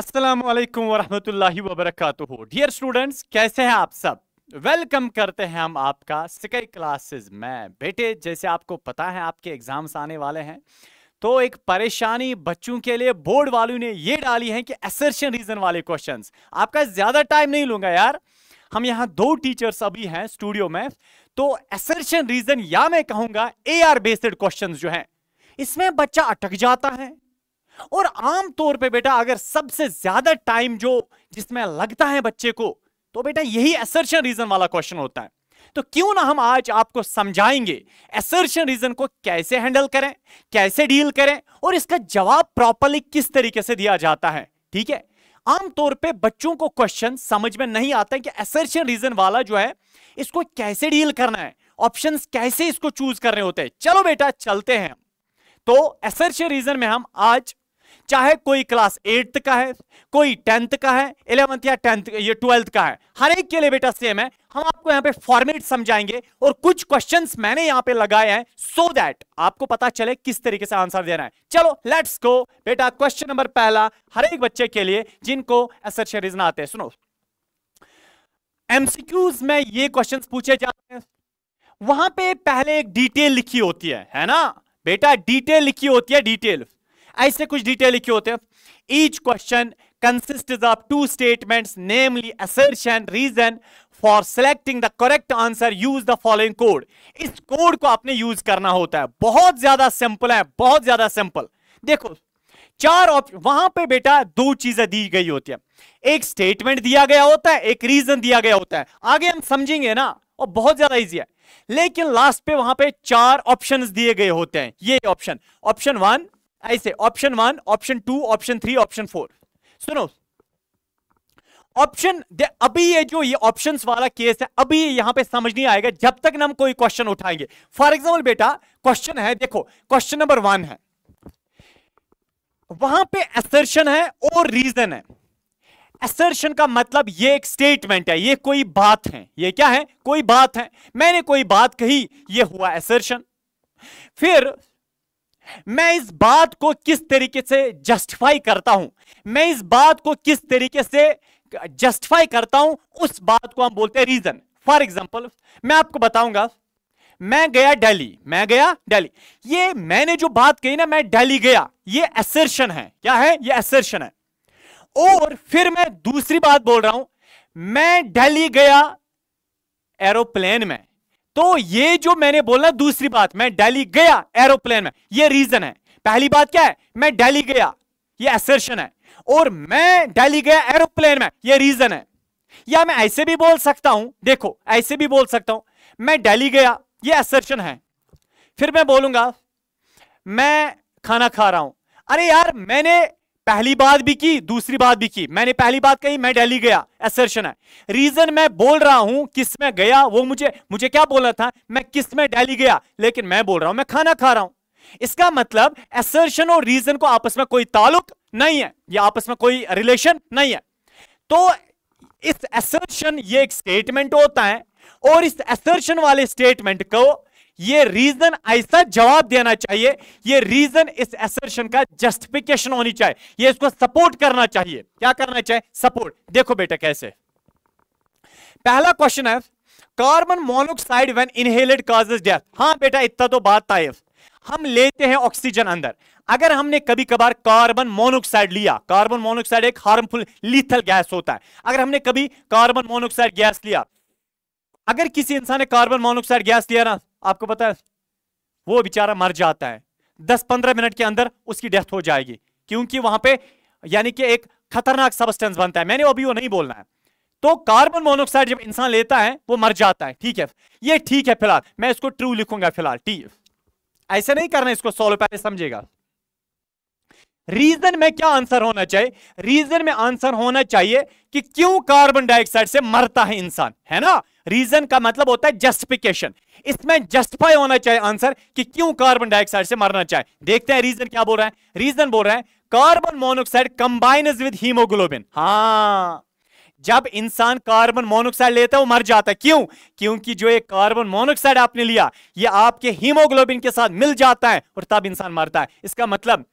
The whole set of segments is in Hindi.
अस्सलाम वालेकुम वरहमतुल्लाहि डियर स्टूडेंट्स कैसे हैं आप सब वेलकम करते हैं हम आपका सिकई क्लासेस में बेटे जैसे आपको पता है आपके एग्जाम्स आने वाले हैं तो एक परेशानी बच्चों के लिए बोर्ड वालों ने ये डाली है कि एसर्शन रीजन वाले क्वेश्चंस आपका ज्यादा टाइम नहीं लूंगा यार हम यहाँ दो टीचर्स अभी हैं स्टूडियो में तो एसर्शन रीजन या मैं कहूंगा ए आर बेस्ड क्वेश्चन जो है इसमें बच्चा अटक जाता है और आम तौर पे बेटा अगर सबसे ज्यादा टाइम जो जिसमें लगता है बच्चे को तो बेटा यही असर्शन रीजन वाला क्वेश्चन होता है तो क्यों ना हम आज आपको समझाएंगे एसर्शन रीजन को कैसे हैंडल करें कैसे डील करें और इसका जवाब प्रॉपरली किस तरीके से दिया जाता है ठीक है आमतौर पे बच्चों को क्वेश्चन समझ में नहीं आता है कि एसर्शन रीजन वाला जो है इसको कैसे डील करना है ऑप्शन कैसे इसको चूज करने होते हैं चलो बेटा चलते हैं तो एसर्शन रीजन में हम आज चाहे कोई क्लास एट्थ का है कोई टेंथ का है इलेवंथ या टेंथ ये ट्वेल्थ का है हर एक के लिए बेटा सेम है हम आपको यहाँ पे फॉर्मेट समझाएंगे और कुछ क्वेश्चंस मैंने यहाँ पे लगाए हैं सो so दैट आपको पता चले किस तरीके से आंसर देना है चलो लेट्स गो बेटा क्वेश्चन नंबर पहला हर एक बच्चे के लिए जिनको एसर शेरीज ना आते सुनो एमसीक्यूज में ये क्वेश्चन पूछे जाते हैं वहां पे पहले एक डिटेल लिखी होती है है ना बेटा डिटेल लिखी होती है डिटेल ऐसे कुछ डिटेल लिखे होते हैं each question consists of two statements namely assertion reason for selecting the correct answer use the following code इस कोड को आपने यूज करना होता है बहुत ज्यादा सिंपल है बहुत ज्यादा सिंपल देखो चार ऑप्शन वहां पे बेटा दो चीजें दी गई होती है एक स्टेटमेंट दिया गया होता है एक रीजन दिया गया होता है आगे हम समझेंगे ना और बहुत ज्यादा इजी है लेकिन लास्ट पे वहां पे चार ऑप्शंस दिए गए होते हैं ये ऑप्शन ऑप्शन वन ऐसे option one option two option three option four सुनो ऑप्शन अभी ये जो ये ऑप्शंस वाला केस है अभी यहां पे समझ नहीं आएगा जब तक ना हम कोई क्वेश्चन उठाएंगे फॉर एग्जाम्पल बेटा क्वेश्चन है देखो क्वेश्चन नंबर वन है वहां पे एसर्शन है और रीजन है एसर्शन का मतलब ये एक स्टेटमेंट है ये कोई बात है ये क्या है कोई बात है मैंने कोई बात कही ये हुआ एसर्शन फिर मैं इस बात को किस तरीके से जस्टिफाई करता हूं मैं इस बात को किस तरीके से जस्टिफाई करता हूं उस बात को हम बोलते हैं रीजन फॉर एग्जाम्पल मैं आपको बताऊंगा मैं गया दिल्ली मैं गया दिल्ली ये मैंने जो बात कही ना मैं दिल्ली गया ये एसर्शन है क्या है ये एसर्शन है और फिर मैं दूसरी बात बोल रहा हूं मैं दिल्ली गया एरोप्लेन में तो ये जो मैंने बोला दूसरी बात मैं दिल्ली गया एरोप्लेन में ये रीजन है पहली बात क्या है मैं दिल्ली गया ये एसर्शन है और मैं दिल्ली गया एरोप्लेन में ये रीजन है या मैं ऐसे भी बोल सकता हूं देखो ऐसे भी बोल सकता हूं मैं दिल्ली गया ये एसर्शन है फिर मैं बोलूंगा मैं खाना खा रहा हूं अरे यार मैंने पहली बात भी की दूसरी बात भी की मैंने पहली बात कही मैं दिल्ली गया एसर्शन है रीजन मैं बोल रहा हूं किस में गया वो मुझे मुझे क्या बोलना था मैं किस में दिल्ली गया लेकिन मैं बोल रहा हूं मैं खाना खा रहा हूं इसका मतलब एसर्शन और रीजन को आपस में कोई ताल्लुक नहीं है या आपस में कोई रिलेशन नहीं है तो इस एसर्शन ये एक स्टेटमेंट होता है और इस एसर्शन वाले स्टेटमेंट को ये रीजन ऐसा जवाब देना चाहिए ये रीजन इस एसर्शन का जस्टिफिकेशन होनी चाहिए ये इसको सपोर्ट करना चाहिए क्या करना चाहिए सपोर्ट देखो बेटा कैसे पहला क्वेश्चन है carbon monoxide when inhaled causes death हां बेटा इतना तो बात ताइफ हम लेते हैं ऑक्सीजन अंदर अगर हमने कभी कभार कार्बन मोनोक्साइड लिया कार्बन मोनोक्साइड एक हार्मफुल लीथल गैस होता है अगर हमने कभी कार्बन मोनोक्साइड गैस लिया अगर किसी इंसान ने कार्बन मोनोक्साइड गैस लिया ना आपको पता है वो बेचारा मर जाता है दस पंद्रह मिनट के अंदर उसकी डेथ हो जाएगी क्योंकि वहां पे यानी कि एक खतरनाक सबस्टेंस बनता है मैंने अभी वो नहीं बोलना है तो कार्बन मोनोक्साइड जब इंसान लेता है वो मर जाता है ठीक है ये ठीक है फिलहाल मैं इसको ट्रू लिखूंगा फिलहाल टी ऐसे नहीं करना इसको सोलो पहले समझेगा रीजन में क्या आंसर होना चाहिए रीजन में आंसर होना चाहिए कि क्यों कार्बन डाइऑक्साइड से मरता है इंसान है ना रीजन का मतलब होता है जस्टिफिकेशन इसमें जस्टिफाई होना चाहिए आंसर कि क्यों कार्बन डाइऑक्साइड से मरना चाहे देखते हैं रीजन क्या बोल रहे हैं रीजन बोल रहे हैं carbon monoxide combine with haemoglobin हाँ जब इंसान कार्बन मोनोक्साइड लेता है वो मर जाता है क्यों क्योंकि जो ये कार्बन मोनोक्साइड आपने लिया ये आपके हीमोग्लोबिन के साथ मिल जाता है और तब इंसान मरता है इसका मतलब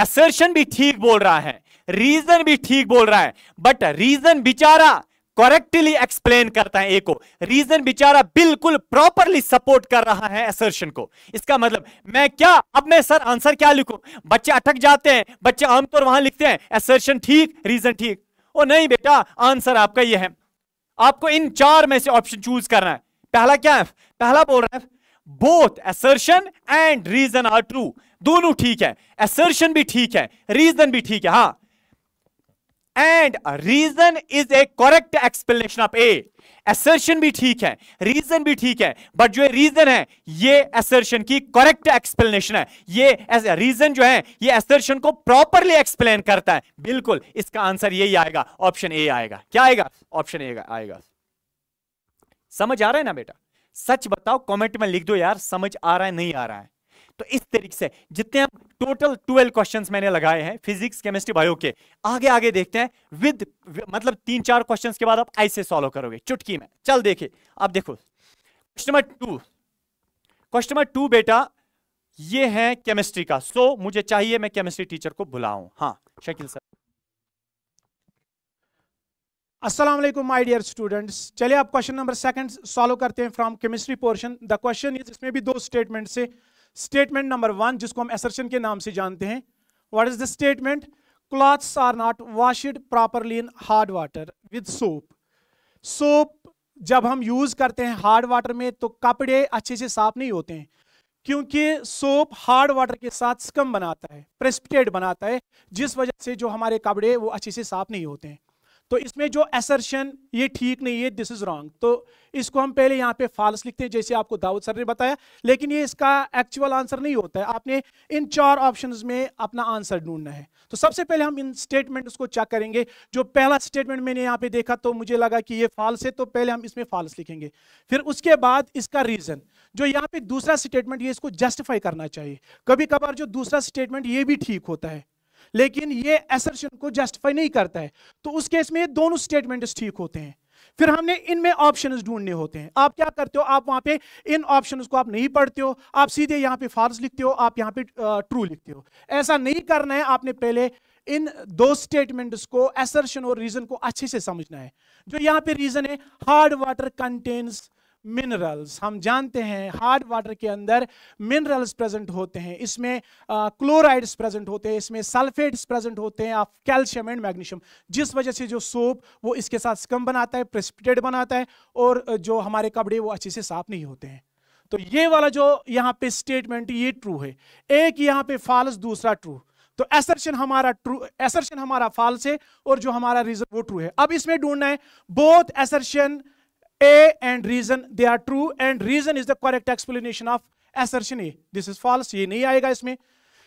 एसर्शन भी ठीक बोल रहा है रीजन भी ठीक बोल रहा है बट रीजन बिचारा करेक्टली एक्सप्लेन करता है ए को रीजन बेचारा बिल्कुल प्रॉपरली सपोर्ट कर रहा है एसर्शन को इसका मतलब मैं क्या अब मैं सर आंसर क्या लिखूं बच्चे अटक जाते हैं बच्चे आमतौर वहां लिखते हैं एसर्शन ठीक रीजन ठीक ओ नहीं बेटा आंसर आपका यह है आपको इन चार में से ऑप्शन चूज करना है पहला क्या है पहला बोल रहा है both assertion and reason are true दोनों ठीक है एसर्शन भी ठीक है रीजन भी ठीक है हाँ and reason is a correct explanation of A एसर्शन भी ठीक है रीजन भी ठीक है बट जो रीजन है ये एसर्शन की करेक्ट एक्सप्लेनेशन है ये रीजन जो है ये एसर्शन को प्रॉपरली एक्सप्लेन करता है बिल्कुल इसका आंसर यही आएगा ऑप्शन ए आएगा क्या आएगा ऑप्शन ए आएगा समझ आ रहा है ना बेटा सच बताओ कमेंट में लिख दो यार समझ आ रहा है नहीं आ रहा है तो इस तरीके से जितने आप टोटल ट्वेल्व क्वेश्चन मैंने लगाए हैं फिजिक्स केमिस्ट्री बायो के आगे आगे देखते हैं विद मतलब तीन चार क्वेश्चन के बाद आप ऐसे सॉल्व करोगे चुटकी में चल देखिए आप देखो question number two question number two बेटा ये है केमिस्ट्री का सो so, मुझे चाहिए मैं केमिस्ट्री टीचर को बुलाऊं हाँ शकील सर अस्सलाम माई डियर स्टूडेंट्स चलिए आप क्वेश्चन नंबर सेकंड सॉल्व करते हैं from chemistry portion the question is इसमें भी दो स्टेटमेंट से स्टेटमेंट नंबर वन जिसको हम एसर्शन के नाम से जानते हैं what is the statement clothes are not washed properly in hard water with soap soap जब हम यूज करते हैं हार्ड वाटर में तो कपड़े अच्छे से साफ नहीं होते हैं क्योंकि सोप हार्ड वाटर के साथ स्कम बनाता है प्रेसिपिटेट बनाता है जिस वजह से जो हमारे कपड़े वो अच्छे से साफ नहीं होते हैं तो इसमें जो एसर्शन ये ठीक नहीं है दिस इज रॉन्ग तो इसको हम पहले यहाँ पे फाल्स लिखते हैं जैसे आपको दाऊद सर ने बताया लेकिन ये इसका एक्चुअल आंसर नहीं होता है आपने इन चार ऑप्शन में अपना आंसर ढूंढना है तो सबसे पहले हम इन स्टेटमेंट को चेक करेंगे जो पहला स्टेटमेंट मैंने यहाँ पे देखा तो मुझे लगा कि ये फाल्स है तो पहले हम इसमें फाल्स लिखेंगे फिर उसके बाद इसका रीजन जो यहाँ पे दूसरा स्टेटमेंट ये इसको जस्टिफाई करना चाहिए कभी कभार जो दूसरा स्टेटमेंट ये भी ठीक होता है लेकिन ये एसर्शन को जस्टिफाई नहीं करता है तो उस केस में ये दोनों स्टेटमेंट्स ठीक होते हैं फिर हमने इनमें ऑप्शन ढूंढने होते हैं आप क्या करते हो आप वहां पे इन ऑप्शन को आप नहीं पढ़ते हो आप सीधे यहाँ पे फॉल्स लिखते हो आप यहाँ पे ट्रू लिखते हो ऐसा नहीं करना है आपने पहले इन दो स्टेटमेंट्स को एसर्शन और रीजन को अच्छे से समझना है जो यहाँ पे रीजन है हार्ड वाटर कंटेन्स मिनरल्स हम जानते हैं हार्ड वाटर के अंदर मिनरल्स प्रेजेंट होते हैं इसमें क्लोराइड्स प्रेजेंट होते हैं इसमें सल्फेट्स प्रेजेंट होते हैं ऑफ कैल्शियम एंड मैग्नीशियम जिस वजह से जो सोप वो इसके साथ स्कम बनाता है प्रेसिपिटेट बनाता है और जो हमारे कपड़े वो अच्छे से साफ नहीं होते हैं तो ये वाला जो यहाँ पे स्टेटमेंट ये ट्रू है एक यहाँ पे फॉल्स दूसरा ट्रू तो एसर्शन हमारा ट्रू एसर्शन हमारा फॉल्स है और जो हमारा रीजन वो ट्रू है अब इसमें ढूंढना है both assertion A and reason they are true and reason is the correct explanation of assertion A. This is false. ये नहीं आएगा इसमें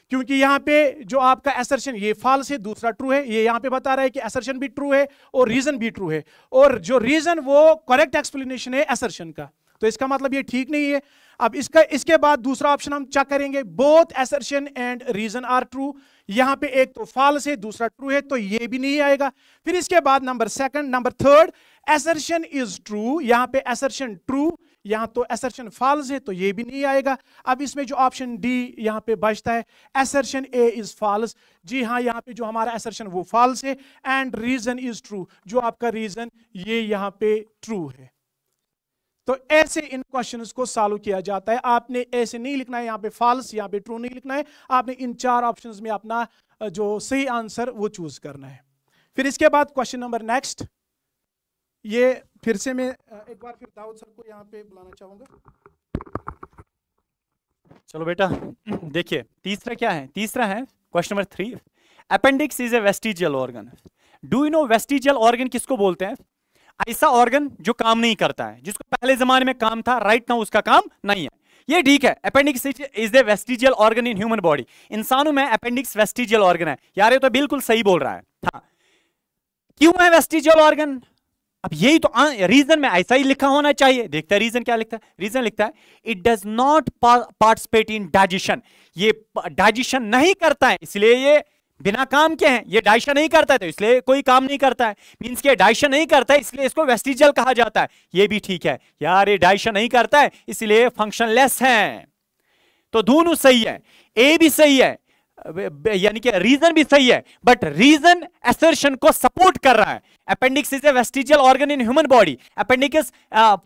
क्योंकि यहाँ पे जो आपका assertion ये false है दूसरा true है ये यहाँ पे बता रहा है कि assertion भी true है और reason भी true है और जो reason वो correct explanation है assertion का तो इसका मतलब ये ठीक नहीं है अब इसका इसके बाद दूसरा ऑप्शन हम चेक करेंगे both assertion and reason are true यहां पे एक तो फॉल्स है दूसरा ट्रू है तो ये भी नहीं आएगा फिर इसके बाद number second number third assertion is true यहां पे एसर्शन ट्रू यहां तो एसर्शन फॉल्स है तो ये भी नहीं आएगा अब इसमें जो ऑप्शन डी यहां पे बचता है एसर्शन ए इज फॉल्स जी हाँ यहाँ पे जो हमारा एसर्शन वो फॉल्स है एंड रीजन इज ट्रू जो आपका रीजन ये यहाँ पे ट्रू है तो ऐसे इन क्वेश्चन को सॉल्व किया जाता है आपने ऐसे नहीं लिखना है यहाँ पे फॉल्स यहाँ पे ट्रू नहीं लिखना है आपने इन चार ऑप्शन में अपना जो सही आंसर वो चूज करना है फिर इसके बाद क्वेश्चन नंबर नेक्स्ट ये फिर से मैं एक बार फिर दाऊद सर को यहाँ पे बुलाना चाहूंगा चलो बेटा देखिए तीसरा क्या है तीसरा है question number three appendix is a vestigial organ do you know vestigial organ किसको बोलते हैं ऐसा ऑर्गन जो काम नहीं करता है जिसको पहले जमाने में काम था राइट नाउ उसका काम नहीं है ये ठीक है appendix is the vestigial organ in human body इंसानों में अपेंडिक्स वेस्टिजियल ऑर्गन है यार ये तो बिल्कुल सही बोल रहा है हाँ क्यों है वेस्टिजियल ऑर्गन अब यही तो रीजन हाँ, में ऐसा ही लिखा होना चाहिए देखता है रीजन क्या लिखता है रीजन लिखता है it does not participate in digestion ये डाइजेशन नहीं करता है इसलिए ये बिना काम के हैं ये डाइशन नहीं करता है तो इसलिए कोई काम नहीं करता है मीन्स के डाइशन नहीं करता है इसलिए इसको वेस्टिजल कहा जाता है ये भी ठीक है यार ये डाइशन नहीं करता है इसलिए फंक्शनलेस है तो दोनों सही है ए भी सही है यानी कि रीजन भी सही है बट रीजन एसर्शन को सपोर्ट कर रहा है appendix is a vestigial organ in human body appendix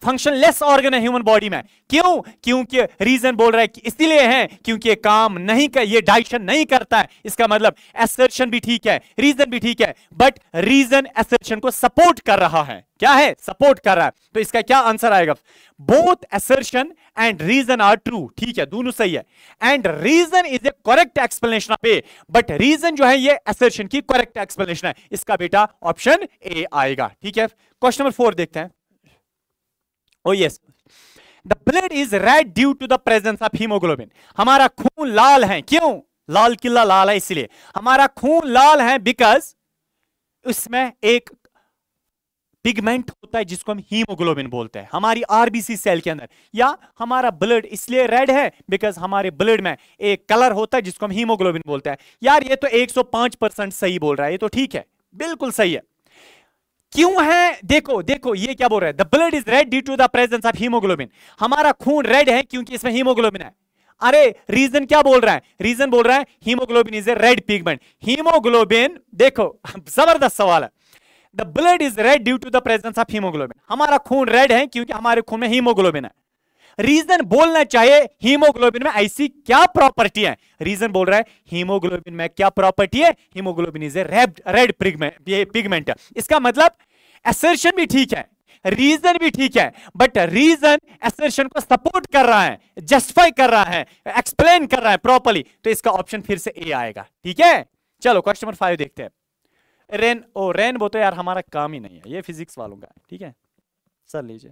functionless organ है ह्यूमन बॉडी में क्यों क्योंकि रीजन बोल रहा है कि इसलिए है क्योंकि काम नहीं कर ये डाइशन नहीं करता है इसका मतलब एसर्शन भी ठीक है रीजन भी ठीक है बट रीजन एसर्शन को सपोर्ट कर रहा है क्या है सपोर्ट कर रहा है तो इसका क्या आंसर आएगा both assertion and reason are true ठीक है दोनों सही है and reason is a correct explanation of A but reason जो है ये एसर्शन की करेक्ट एक्सप्लेनेशन है इसका बेटा ऑप्शन ए ए आएगा ठीक है क्वेश्चन नंबर फोर देखते हैं oh yes the blood is red due to the presence of haemoglobin हमारा खून लाल है क्यों लाल किला लाल है इसलिए हमारा खून लाल है बिकॉज उसमें एक पिगमेंट होता है जिसको हम हीमोग्लोबिन बोलते हैं हमारी आरबीसी सेल के अंदर या हमारा ब्लड इसलिए रेड है बिकॉज हमारे ब्लड में एक कलर होता है जिसको हम हीमोग्लोबिन बोलते हैं यार ये तो 105 परसेंट सही बोल रहा है ये तो ठीक है बिल्कुल सही है क्यों है देखो देखो ये क्या बोल रहे हैं the blood is red due to the presence of haemoglobin हमारा खून रेड है क्योंकि इसमें हीमोग्लोबिन है अरे रीजन क्या बोल रहा है रीजन बोल रहा है haemoglobin is a red pigment haemoglobin देखो जबरदस्त सवाल है the blood is red due to the presence of haemoglobin हमारा खून रेड है क्योंकि हमारे खून में हीमोग्लोबिन है रीजन बोलना चाहिए हीमोग्लोबिन में ऐसी क्या प्रॉपर्टी है रीजन बोल रहा है हीमोग्लोबिन में क्या प्रॉपर्टी है haemoglobin is a red red pigment इसका मतलब एसर्शन भी ठीक है रीजन भी ठीक है बट रीजन एसर्शन को सपोर्ट कर रहा है जस्टिफाई कर रहा है एक्सप्लेन कर रहा है प्रॉपरली तो इसका ऑप्शन फिर से ए आएगा ठीक है चलो क्वेश्चन नंबर फाइव देखते हैं रेन ओ रेन वो तो यार हमारा काम ही नहीं है ये फिजिक्स वालों का ठीक है सर लीजिए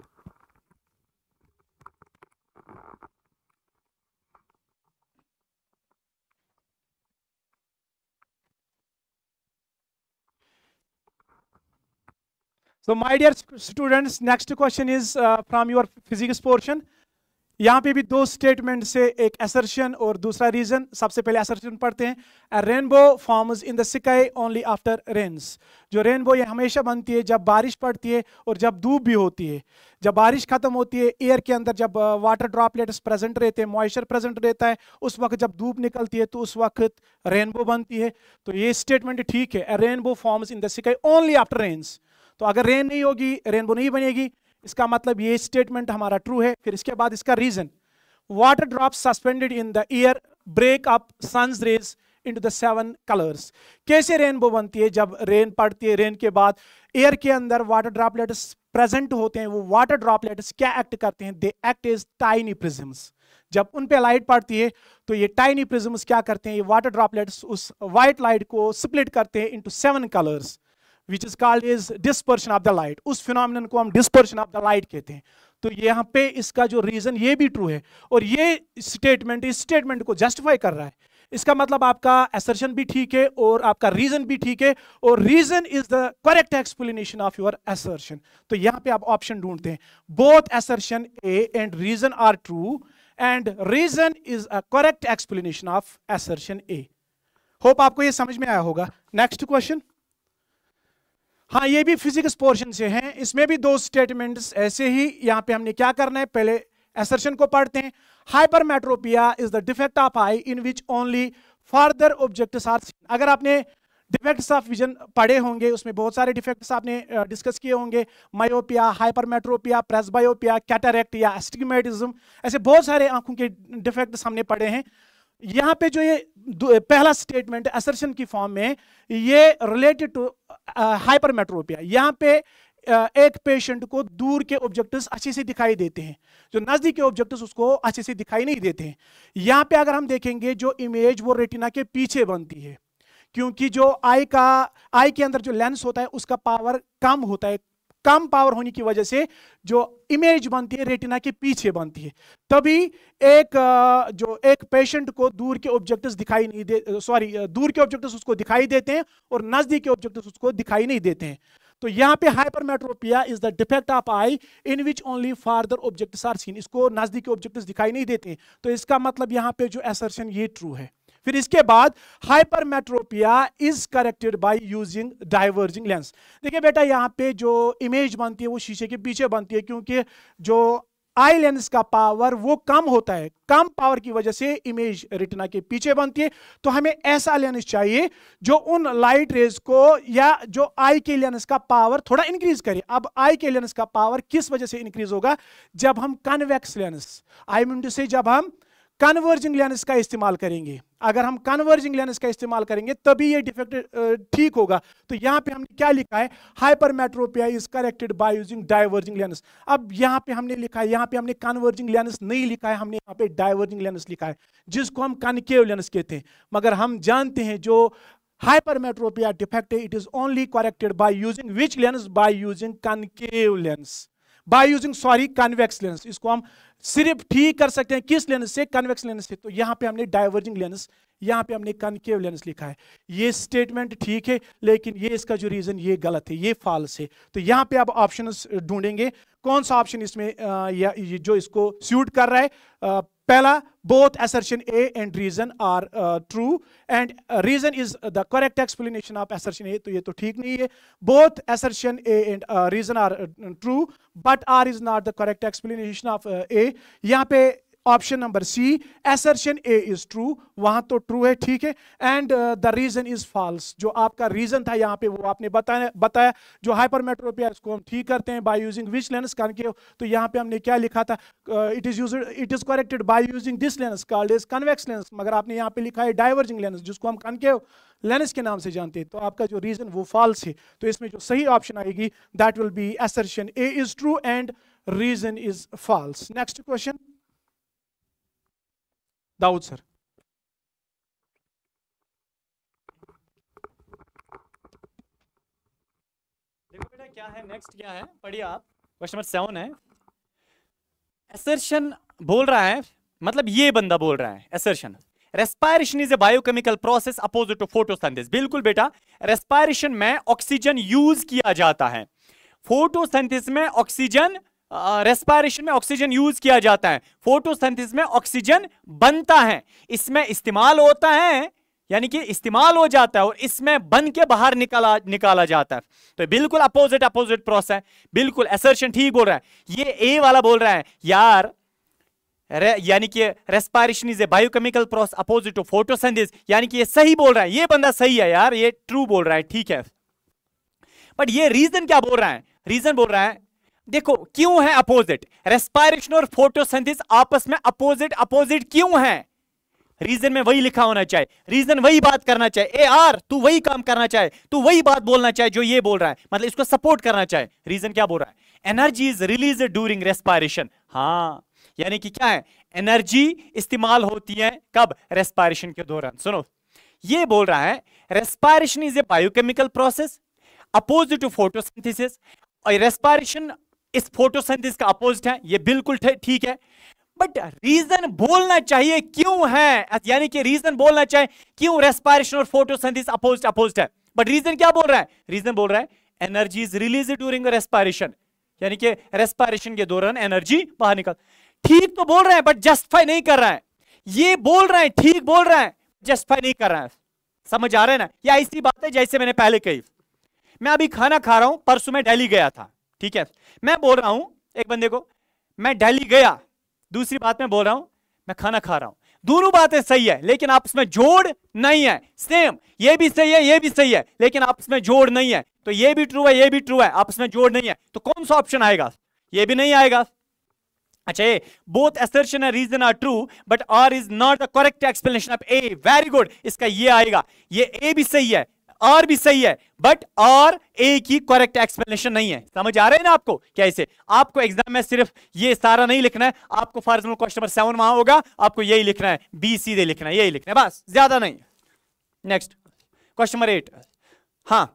so my dear students next question is uh, from your physics portion यहाँ पे भी दो स्टेटमेंट से एक एसर्शन और दूसरा रीजन सबसे पहले एसर्शन पढ़ते हैं rainbow forms in the sky only after rains जो रेनबो ये हमेशा बनती है जब बारिश पड़ती है और जब धूप भी होती है जब बारिश खत्म होती है एयर के अंदर जब वाटर ड्रॉपलेट्स प्रेजेंट रहते हैं मॉइस्चर प्रेजेंट रहता है उस वक्त जब धूप निकलती है तो उस वक्त रेनबो बनती है तो ये स्टेटमेंट ठीक है rainbow forms in the sky only after rains तो अगर रेन नहीं होगी रेनबो नहीं बनेगी इसका मतलब ये स्टेटमेंट हमारा ट्रू है फिर इसके बाद इसका reason water drop suspended in the air break up sun's rays into the seven colours कैसे रेनबो बनती है जब रेन पड़ती है रेन के बाद एयर के अंदर वाटर ड्रॉपलेट्स प्रेजेंट होते हैं वो वाटर ड्रॉपलेट्स क्या एक्ट करते हैं they act is tiny prisms जब उन पे लाइट पड़ती है तो ये टाइनी प्रिजम्स क्या करते हैं ये वाटर ड्रॉपलेट्स उस वाइट लाइट को स्प्लिट करते हैं into seven colours which is called is dispersion of the light उस फिनोमिन को हम डिस्पर्शन ऑफ द लाइट कहते हैं तो यहाँ पे इसका जो रीजन ये भी ट्रू है और ये स्टेटमेंट इस स्टेटमेंट को जस्टिफाई कर रहा है इसका मतलब आपका एसर्शन भी ठीक है और आपका रीजन भी ठीक है और reason is the correct explanation of your assertion तो यहाँ पे आप ऑप्शन ढूंढते हैं both assertion A and reason are true and reason is a correct explanation of assertion A hope आपको ये समझ में आया होगा नेक्स्ट क्वेश्चन हाँ ये भी फिजिक्स पोर्शन से हैं इसमें भी दो स्टेटमेंट्स ऐसे ही यहाँ पे हमने क्या करना है पहले एसर्शन को पढ़ते हैं hypermetropia is the defect of eye in which only farther objects are seen अगर आपने डिफेक्ट्स ऑफ विजन पढ़े होंगे उसमें बहुत सारे डिफेक्ट्स आपने डिस्कस किए होंगे मायोपिया हाइपरमेट्रोपिया प्रेसबायोपिया कैटारेक्ट या एस्टिगमेटिज्म ऐसे बहुत सारे आंखों के डिफेक्ट्स हमने पढ़े हैं यहाँ पे जो ये पहला स्टेटमेंट एसर्शन की फॉर्म में ये रिलेटेड टू हाइपरमेट्रोपिया यहाँ पे एक पेशेंट को दूर के ऑब्जेक्टिव्स अच्छे से दिखाई देते हैं जो नजदीक के ऑब्जेक्टिव्स उसको अच्छे से दिखाई नहीं देते हैं यहाँ पे अगर हम देखेंगे जो इमेज वो रेटिना के पीछे बनती है क्योंकि जो आई का आई के अंदर जो लेंस होता है उसका पावर कम होता है कम पावर होने की वजह से जो इमेज बनती है रेटिना के पीछे बनती है तभी एक जो एक पेशेंट को दूर के ऑब्जेक्ट्स दिखाई नहीं दे सॉरी दूर के ऑब्जेक्ट्स उसको दिखाई देते हैं और नजदीक के ऑब्जेक्ट्स उसको दिखाई नहीं देते हैं तो यहाँ पे hypermetropia is the defect of eye in which only farther objects are seen इसको नजदीक के ऑब्जेक्ट्स दिखाई नहीं देते तो इसका मतलब यहाँ पे जो एसर्शन ये ट्रू है फिर इसके बाद hypermetropia is corrected by using diverging lens देखिए बेटा यहाँ पे जो इमेज बनती है वो शीशे के पीछे बनती है क्योंकि जो आई लेंस का पावर वो कम होता है कम पावर की वजह से इमेज रिटना के पीछे बनती है तो हमें ऐसा लेंस चाहिए जो उन लाइट रेज को या जो आई के लेंस का पावर थोड़ा इंक्रीज करे अब आई के लेंस का पावर किस वजह से इंक्रीज होगा जब हम कन्वेक्स लेंस आई टू से जब हम कन्वर्जिंग लेंस का इस्तेमाल करेंगे अगर हम कन्वर्जिंग लेंस का इस्तेमाल करेंगे तभी ये डिफेक्ट ठीक होगा तो यहाँ पे हमने क्या लिखा है hypermetropia is corrected by using diverging lens अब यहाँ पे हमने लिखा है यहाँ पे हमने कन्वर्जिंग लेंस नहीं लिखा है हमने यहाँ पे डाइवर्जिंग लेंस लिखा है जिसको हम कनकेव लेंस कहते हैं मगर हम जानते हैं जो डिफेक्ट है it is only corrected by using which lens by using concave lens by using sorry convex lens इसको हम सिर्फ ठीक कर सकते हैं किस लेंस से कन्वेक्स लेंस से तो यहां पे हमने डाइवर्जिंग लेंस यहां पे हमने कनकेव लेंस लिखा है ये स्टेटमेंट ठीक है लेकिन ये इसका जो रीज़न ये गलत है ये फॉल्स है तो यहां पे आप ऑप्शन ढूंढेंगे कौन सा ऑप्शन इसमें आ, या, जो इसको सूट कर रहा है पहला both assertion A and reason are true and reason is the correct explanation of assertion A तो ये तो ठीक नहीं है both assertion A and reason are true but R is not the correct explanation of A यहाँ पे option number C assertion A is true वहां तो ट्रू है ठीक है and the reason is false जो आपका रीजन था यहाँ पे वो आपने बताया बताया जो हाइपरमेट्रोपिया इसको हम ठीक करते हैं बाय यूजिंग विच लेंस करके तो यहाँ पे हमने क्या लिखा था it is use it is corrected by using this lens called is convex lens मगर आपने यहाँ पे लिखा है डाइवर्जिंग लेंस जिसको हम कनकेव लेंस के नाम से जानते हैं तो आपका जो रीजन वो फॉल्स है तो इसमें जो सही ऑप्शन आएगी that will be assertion A is true and reason is false next question Dawood sir देखो बेटा क्या है नेक्स्ट क्या है पढ़िए आप क्वेश्चन नंबर सेवन है एसर्शन बोल रहा है मतलब ये बंदा बोल रहा है assertion respiration is a biochemical process opposite to photosynthesis बिल्कुल बेटा रेस्पायरेशन में ऑक्सीजन यूज किया जाता है फोटोसेंथिस में ऑक्सीजन रेस्पायरेशन में ऑक्सीजन यूज किया जाता है फोटोसेंथिस में ऑक्सीजन बनता है इसमें इस्तेमाल होता है यानी कि इस्तेमाल हो जाता है और इसमें बन के बाहर निकाला निकाला जाता है तो बिल्कुल अपोजिट अपोजिट प्रोसेस है बिल्कुल एसर्शन ठीक बोल रहा है ये ए वाला बोल रहा है यार यानी कि respiration is a biochemical process opposite to photosynthesis यानी कि ये सही बोल रहा है ये बंदा सही है यार ये ट्रू बोल रहा है ठीक है बट ये रीजन क्या बोल रहा है रीजन बोल रहा है देखो क्यों है अपोजिट रेस्पायरेशन और फोटोसेंथिस आपस में अपोजिट अपोजिट क्यों है रीजन में वही लिखा होना चाहिए रीजन वही बात करना चाहिए ए आर तू वही काम करना चाहे तू वही बात बोलना चाहे जो ये बोल रहा है मतलब इसको सपोर्ट करना चाहे रीजन क्या बोल रहा है energy is release during respiration हाँ यानी कि क्या है एनर्जी इस्तेमाल होती है कब रेस्पायरेशन के दौरान सुनो ये बोल रहा है respiration is a biochemical process opposite to photosynthesis respiration इस फोटोसिंथेसिस का अपोजिट है ये बिल्कुल ठीक है बट रीजन बोलना चाहिए क्यों है यानी कि रीजन बोलना चाहिए क्यों रेस्पायरेशन और फोटोसिंथेसिस अपोजिट अपोजिट है बट रीजन क्या बोल रहा है रीजन बोल रहा है energy is release during respiration यानी कि रेस्पायरेशन के दौरान एनर्जी बाहर निकल ठीक तो बोल रहे हैं बट जस्टिफाई नहीं कर रहा है ये बोल रहे हैं ठीक बोल रहे हैं जस्टिफाई नहीं कर रहा है समझ आ रहा है ना ये ऐसी बात है जैसे मैंने पहले कही मैं अभी खाना खा रहा हूं परसों में दिल्ली गया था ठीक है मैं बोल रहा हूं एक बंदे को मैं दिल्ली गया दूसरी बात मैं बोल रहा हूं मैं खाना खा रहा हूं दोनों बातें सही है लेकिन आपस में जोड़ नहीं है सेम ये भी सही है ये भी सही है लेकिन आपस में जोड़ नहीं है तो ये भी ट्रू है ये भी ट्रू है आपस में जोड़ नहीं है तो कौन सा ऑप्शन आएगा ये भी नहीं आएगा अच्छा ये both assertion and reason are true but R is not the correct explanation of A very good इसका ये आएगा ये ए भी सही है आर भी सही है बट आर ए की करेक्ट एक्सप्लेनेशन नहीं है समझ आ रहे हैं ना आपको क्या इसे आपको एग्जाम में सिर्फ ये सारा नहीं लिखना है आपको for example question number seven वहां होगा आपको यही लिखना है बी सीधे लिखना है यही लिखना है बस ज्यादा नहीं नेक्स्ट क्वेश्चन नंबर एट हाँ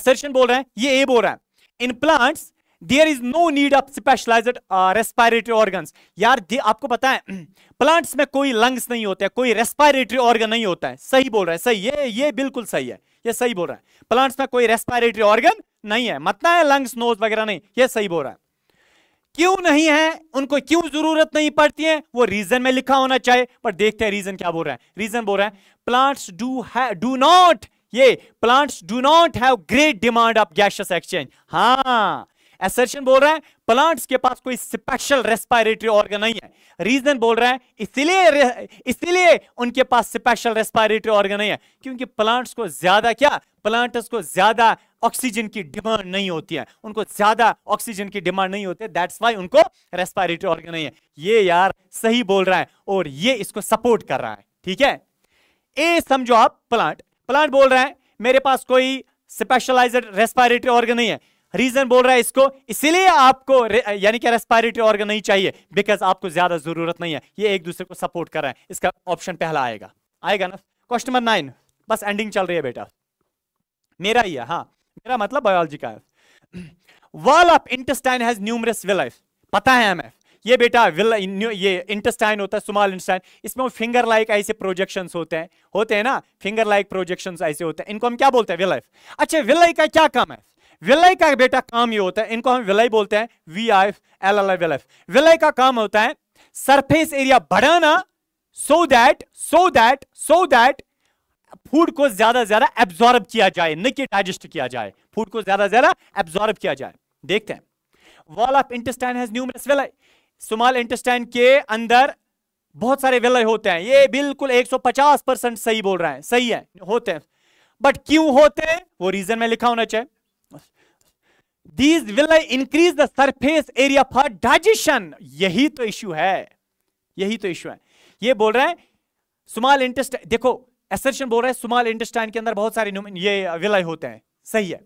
एसर्शन बोल रहे हैं ये ए बोल रहा है in plants there is no need of specialize respiratory organ यार आपको पता है प्लांट्स में कोई लंग्स नहीं होते कोई रेस्पायरेटरी ऑर्गन नहीं होता है सही बोल रहा है सही ये ये बिल्कुल सही है ये सही बोल रहा है प्लांट्स में कोई रेस्पायरेटरी ऑर्गन नहीं है मतना है लंग्स नोज वगैरह नहीं ये सही बोल रहा है क्यों नहीं है उनको क्यों जरूरत नहीं पड़ती है वो रीजन में लिखा होना चाहिए पर देखते हैं रीजन क्या बोल रहा है रीजन बोल रहा है प्लांट्स डू है डू नॉट ये plants do not have great demand of gaseous exchange हाँ एसर्शन बोल रहा है प्लांट्स के पास कोई स्पेशल रेस्पायरेटरी ऑर्गन नहीं है रीजन बोल रहा है इसलिए इसलिए उनके पास स्पेशल रेस्पायरेटरी ऑर्गन नहीं है क्योंकि प्लांट्स को ज्यादा क्या प्लांट्स को ज्यादा ऑक्सीजन की डिमांड नहीं होती है उनको ज्यादा ऑक्सीजन की डिमांड नहीं होती दैट्स वाई उनको रेस्पायरेटरी ऑर्गन नहीं है ये यार सही बोल रहा है और ये इसको सपोर्ट कर रहा है ठीक है ए समझो आप प्लांट प्लांट बोल रहे हैं मेरे पास कोई स्पेशलाइज्ड रेस्पायरेटरी ऑर्गन नहीं है रीजन बोल रहा है इसको इसीलिए आपको यानी कि रेस्पायरेटरी ऑर्गन नहीं चाहिए बिकॉज आपको ज्यादा जरूरत नहीं है ये एक दूसरे को सपोर्ट कर रहे हैं इसका ऑप्शन पहला आएगा आएगा ना क्वेश्चन नंबर नाइन बस एंडिंग चल रही है बेटा मेरा ही है हाँ मेरा मतलब बायोलॉजी का है wall of intestine has numerous villi पता है हमें ये बेटा विल ये इंटेस्टाइन होता है स्मॉल इंटेस्टाइन इसमें फिंगर लाइक ऐसे प्रोजेक्शंस होते हैं होते हैं ना फिंगर लाइक प्रोजेक्शंस ऐसे होते हैं इनको हम क्या बोलते हैं विलाइफ अच्छा विलय का क्या काम है विलय का बेटा काम ये होता है इनको हम विलय बोलते हैं V I F L L F L F villi का काम होता है सरफेस एरिया बढ़ाना so that so that so that food को ज्यादा ज्यादा एब्जॉर्ब किया जाए न कि डाइजेस्ट किया जाए फूड को ज्यादा ज्यादा एब्जॉर्ब किया जाए देखते हैं wall of intestine has numerous villi small intestine के अंदर बहुत सारे विलय होते हैं ये बिल्कुल 150 परसेंट सही बोल रहे हैं सही है होते हैं बट क्यों होते हैं वो रीजन में लिखा होना चाहिए these will increase the surface area for digestion यही तो इश्यू है यही तो इश्यू है ये बोल रहे हैं स्मॉल इंटेस्ट देखो एसर्शन बोल रहा है स्मॉल इंटेस्टाइन के अंदर बहुत सारे ये विलय होते हैं सही है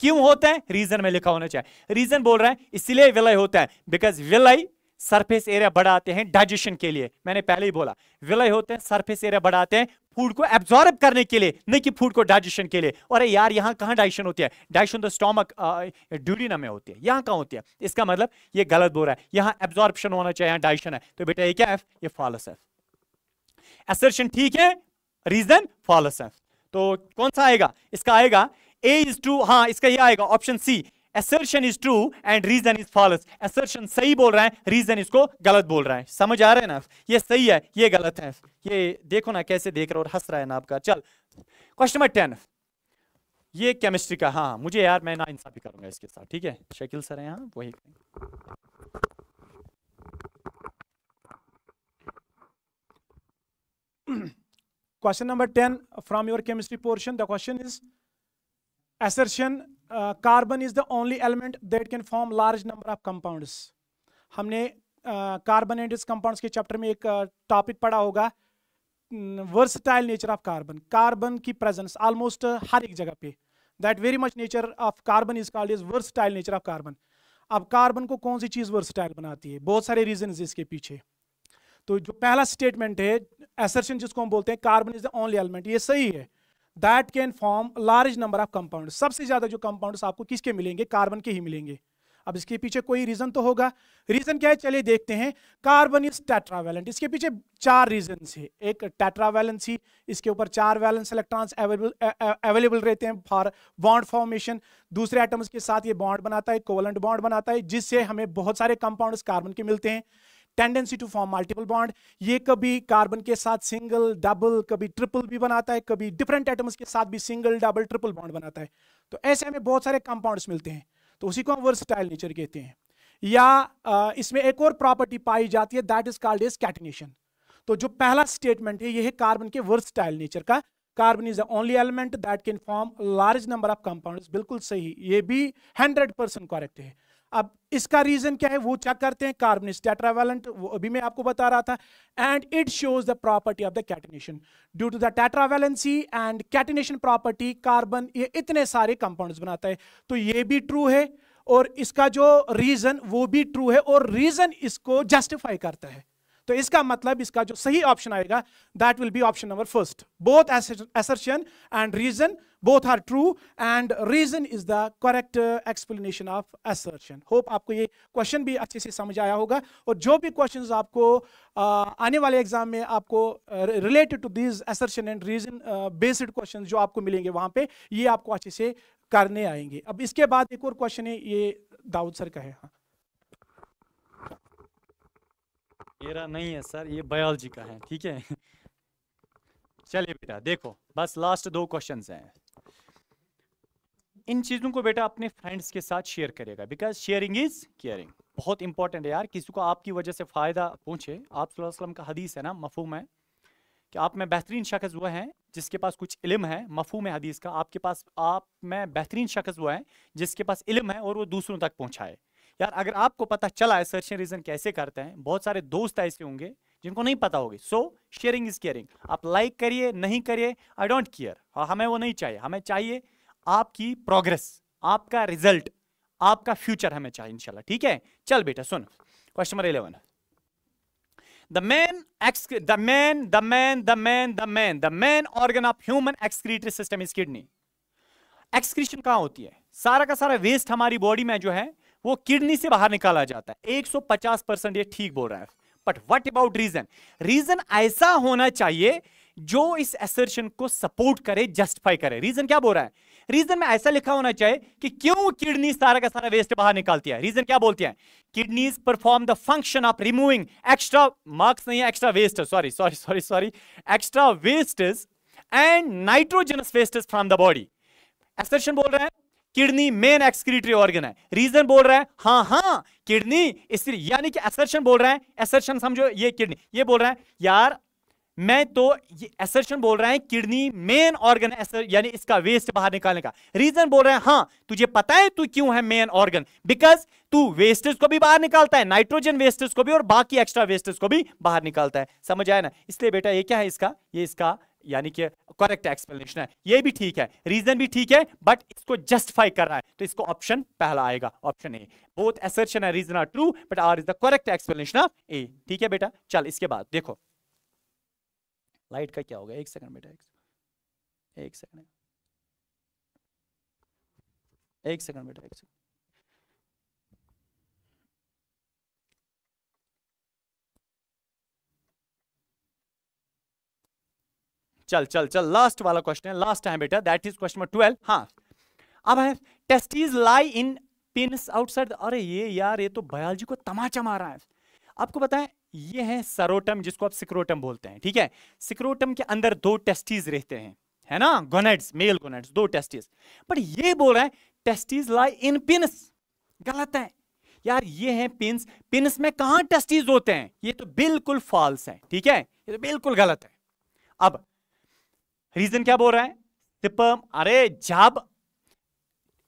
क्यों होते हैं रीजन में लिखा होना चाहिए रीजन बोल रहे हैं इसलिए विलय होता है बिकॉज विलय सरफेस एरिया बढ़ाते हैं डाइजेशन के लिए मैंने पहले ही बोला विलय होते हैं सरफेस एरिया बढ़ाते हैं फूड को एब्जॉर्ब करने के लिए नहीं कि फूड को डाइजेशन के लिए और यार यहाँ कहाँ डाइजेशन होती है डाइजेशन तो स्टॉमक ड्यूलिना में होती है यहाँ कहाँ होती है इसका मतलब ये गलत बोल रहा है यहाँ एब्जॉर्प्शन होना चाहिए यहाँ डाइजेशन है तो बेटा ये क्या है ये फॉलस है एसर्शन ठीक है रीजन फॉलस है तो कौन सा आएगा इसका आएगा ए इज टू हाँ इसका यह आएगा option C assertion is true and reason is false assertion सही बोल रहा है रीजन इसको गलत बोल रहा है समझ आ रहा है ना ये सही है ये गलत है ये देखो ना कैसे देख रहा और हंस रहा है ना आपका चल क्वेश्चन नंबर टेन ये केमिस्ट्री का हाँ मुझे यार मैं ना इंसाफी करूंगा इसके साथ ठीक है शकिल सर है यहाँ वही question number ten from your chemistry portion the question is assertion carbon is the only element that can form large number of compounds हमने कार्बन एंड इस कंपाउंड्स के चैप्टर में एक टॉपिक uh, पढ़ा होगा versatile nature of carbon carbon की प्रेजेंस ऑलमोस्ट हर एक जगह पे that very much nature of carbon is called is versatile nature of carbon अब कार्बन को कौन सी चीज़ वर्सटाइल बनाती है बहुत सारे रीजन इसके पीछे तो जो पहला स्टेटमेंट है एसर्शन जिसको हम बोलते हैं carbon is the only element ये सही है that can form large number of compound सबसे ज़्यादा जो कंपाउंड आपको किसके मिलेंगे कार्बन के ही मिलेंगे अब इसके पीछे कोई रीज़न तो होगा रीज़न क्या है चलिए देखते हैं कार्बन इज टेट्रावेलेंट इसके पीछे चार रीजन है एक टेट्रावेलेंस ही इसके ऊपर चार वैलेंस इलेक्ट्रॉन्स अवेलेबल अवेलेबल रहते हैं फॉर बॉन्ड फॉर्मेशन दूसरे एटम्स के साथ ये बॉन्ड बनाता है कोवलेंट बॉन्ड बनाता है जिससे हमें बहुत सारे कंपाउंड कार्बन के मिलते हैं tendency to form multiple bond ये कभी कार्बन के साथ सिंगल डबल कभी ट्रिपल भी बनाता है कभी डिफरेंट एटम्स के साथ भी सिंगल डबल ट्रिपल बॉन्ड बनाता है तो ऐसे हमें बहुत सारे कंपाउंड्स मिलते हैं तो उसी को हम वर्सटाइल नेचर कहते हैं या इसमें एक और प्रॉपर्टी पाई जाती है that is called is catenation तो जो पहला स्टेटमेंट है यह है कार्बन के वर्सटाइल नेचर का carbon is the only element that can form large number of compounds बिल्कुल सही ये भी हंड्रेड परसेंट करेक्ट है अब इसका रीजन क्या है वो चेक करते हैं कार्बन टेट्रावेलेंट अभी मैं आपको बता रहा था and it shows the property of the catenation due to the tetravalency and catenation property carbon ये इतने सारे कंपाउंड्स बनाता है तो ये भी ट्रू है और इसका जो रीजन वो भी ट्रू है और रीजन इसको जस्टिफाई करता है तो इसका मतलब इसका जो सही ऑप्शन आएगा that will be option number first both assertion and reason both are true and reason is the correct explanation of assertion hope आपको ये क्वेश्चन भी अच्छे से समझ आया होगा और जो भी क्वेश्चन आपको uh, आने वाले एग्जाम में आपको related to this assertion and reason based question जो आपको मिलेंगे वहां पे ये आपको अच्छे से करने आएंगे अब इसके बाद एक और क्वेश्चन है ये दाऊद सर का है हाँ मेरा नहीं है सर ये बायोलॉजी का है ठीक है चलिए बेटा देखो बस लास्ट दो क्वेश्चंस हैं इन चीज़ों को बेटा अपने फ्रेंड्स के साथ शेयर करेगा बिकॉज शेयरिंग इज केयरिंग बहुत इंपॉर्टेंट है यार किसी को आपकी वजह से फ़ायदा पहुंचे आप सल्लम का हदीस है ना मफहम है कि आप में बेहतरीन शख्स वह हैं जिसके पास कुछ इलम है मफहम है हदीस का आपके पास आप में बेहतरीन शख्स वह है जिसके पास इलम है और वो दूसरों तक पहुँचाए यार अगर आपको पता चला है सर्च रीज़न कैसे करते हैं बहुत सारे दोस्त ऐसे होंगे जिनको नहीं पता होगी सो शेयरिंग इज केयरिंग आप लाइक करिए नहीं करिए आई डोंट केयर हमें वो नहीं चाहिए हमें चाहिए आपकी प्रोग्रेस आपका रिजल्ट आपका फ्यूचर हमें चाहिए इंशाल्लाह ठीक है चल बेटा सुन question number eleven main X the main the main the main the main the main organ of human excretory system is kidney excretion कहां होती है सारा का सारा वेस्ट हमारी बॉडी में जो है वो किडनी से बाहर निकाला जाता है 150 परसेंट ये ठीक बोल रहा है but what about reason reason ऐसा होना चाहिए जो इस एसर्शन को सपोर्ट करे जस्टिफाई करे रीजन क्या बोल रहा है रीजन में ऐसा लिखा होना चाहिए कि क्यों किडनी सारा का सारा वेस्ट बाहर निकालती है रीजन क्या बोलती है kidneys perform the function of removing extra marks नहीं है extra waste sorry sorry sorry sorry extra waste and nitrogenous waste from the body excretion बोल रहे हैं किडनी मेन एक्सक्रीटरी ऑर्गन है रीजन बोल रहा है हाँ हाँ किडनी इसलिए यानी कि एसर्शन बोल रहा है एसर्शन समझो ये किडनी ये बोल रहा है यार मैं तो ये एसर्शन बोल रहा है किडनी मेन ऑर्गन यानी इसका वेस्ट बाहर निकालने का रीजन बोल रहे हैं हाँ तुझे पता है तू क्यों है मेन ऑर्गन बिकॉज तू वेस्टेज को भी बाहर निकालता है नाइट्रोजन वेस्टेज को भी और बाकी एक्स्ट्रा वेस्टेज को भी बाहर निकालता है समझ आया ना इसलिए बेटा ये क्या है इसका ये इसका यानी कि करेक्ट एक्सप्लेनेशन है ये भी ठीक है रीजन भी ठीक है बट इसको जस्टिफाई कर रहा है तो इसको ऑप्शन पहला आएगा ऑप्शन ए बोथ एसर्शन है reason are true but R is the correct explanation of A ठीक है बेटा चल इसके बाद देखो लाइट का क्या होगा एक सेकंड बेटा एक सेकंड एक सेकंड बेटा एक सेकंड चल चल चल लास्ट वाला क्वेश्चन है लास्ट है बेटा that is question number twelve हाँ अब है testes lie in pin outside अरे ये यार ये तो बायोलॉजी को तमाचा मारा है आपको बताएं ये है सरोटम जिसको आप सिक्रोटम बोलते हैं ठीक है सिक्रोटम के अंदर दो टेस्टीज रहते हैं है ना गोनेट्स मेल गोनेट्स दो टेस्टीज पर ये बोल रहा है टेस्टीज लाई इन पिनस गलत है यार ये है पिन्स पिन्स में कहा टेस्टीज होते हैं ये तो बिल्कुल फॉल्स है ठीक है ये तो बिल्कुल गलत है अब रीजन क्या बोल रहा है सिपर्म अरे जब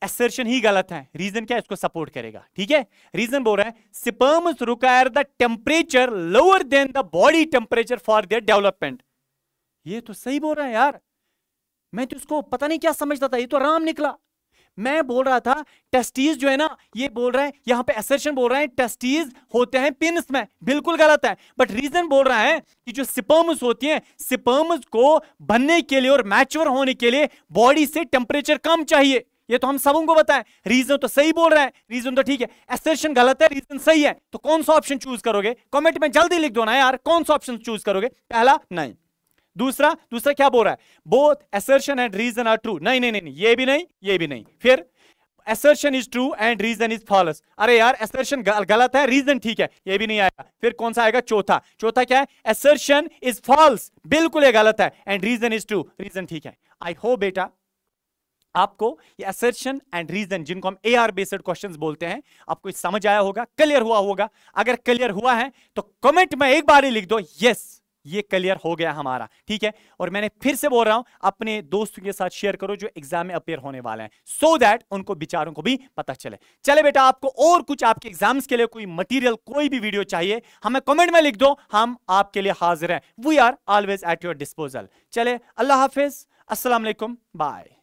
एसर्शन ही गलत है रीजन क्या है इसको सपोर्ट करेगा ठीक है रीजन बोल रहा है sperms require the temperature lower than the body temperature for their development ये तो सही बोल रहा है यार मैं तो उसको पता नहीं क्या समझता था ये तो राम निकला मैं बोल रहा था टेस्टीज जो है ना ये बोल रहा है यहां पे एसर्शन बोल रहा है टेस्टीज होते हैं पिनस में बिल्कुल गलत है बट रीजन बोल रहा है कि जो सिपर्म्स होती हैं सिपर्म्स को बनने के लिए और मैच्योर होने के लिए बॉडी से टेम्परेचर कम चाहिए ये तो हम सब उनको बताएं रीजन तो सही बोल रहा है रीजन तो ठीक है एसेशन गलत है रीजन सही है तो कौन सा ऑप्शन चूज करोगे कमेंट में जल्दी लिख दो ना यार कौन सा ऑप्शन चूज करोगे पहला नहीं दूसरा दूसरा क्या बोल रहा है both assertion and reason are true नहीं नहीं नहीं ये भी नहीं ये भी नहीं फिर assertion is true and reason is false अरे यार एसर्शन गलत है रीजन ठीक है ये भी नहीं आएगा फिर कौन सा आएगा चौथा चौथा क्या है एसर्शन इज फॉल्स बिल्कुल ये गलत है and reason is true reason ठीक है आई होप बेटा आपको ये असर्शन एंड रीजन जिनको हम ए आर बेस्ड क्वेश्चन बोलते हैं आपको समझ आया होगा क्लियर हुआ होगा अगर क्लियर हुआ है तो कमेंट में एक बार ही लिख दो यस ये क्लियर हो गया हमारा ठीक है और मैंने फिर से बोल रहा हूं अपने दोस्तों के साथ शेयर करो जो एग्जाम में अपेयर होने वाले हैं सो so दैट उनको विचारों को भी पता चले चले बेटा आपको और कुछ आपके एग्जाम्स के लिए कोई मटेरियल कोई भी वीडियो चाहिए हमें कमेंट में लिख दो हम आपके लिए हाजिर हैं we are always at your disposal चले अल्लाह हाफिज असलम बाय